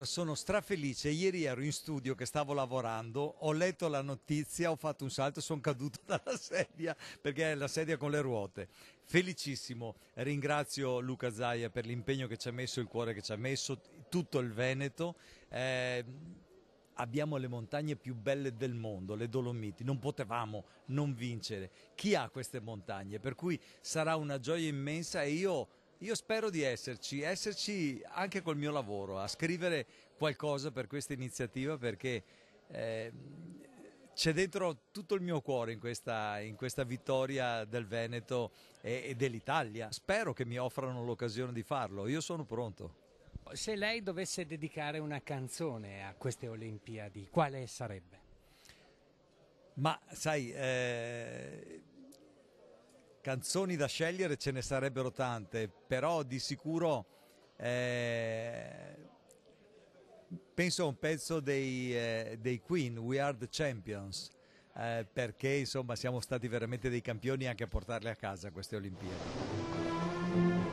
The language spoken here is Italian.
Sono strafelice, ieri ero in studio che stavo lavorando, ho letto la notizia, ho fatto un salto, e sono caduto dalla sedia perché è la sedia con le ruote. Felicissimo, ringrazio Luca Zaia per l'impegno che ci ha messo, il cuore che ci ha messo, tutto il Veneto. Eh, abbiamo le montagne più belle del mondo, le Dolomiti, non potevamo non vincere. Chi ha queste montagne? Per cui sarà una gioia immensa e io io spero di esserci, esserci anche col mio lavoro, a scrivere qualcosa per questa iniziativa perché eh, c'è dentro tutto il mio cuore in questa, in questa vittoria del Veneto e, e dell'Italia. Spero che mi offrano l'occasione di farlo, io sono pronto. Se lei dovesse dedicare una canzone a queste Olimpiadi, quale sarebbe? Ma sai, eh, canzoni da scegliere ce ne sarebbero tante, però di sicuro eh, penso a un pezzo dei, eh, dei Queen, We Are the Champions, eh, perché insomma siamo stati veramente dei campioni anche a portarle a casa queste Olimpiadi.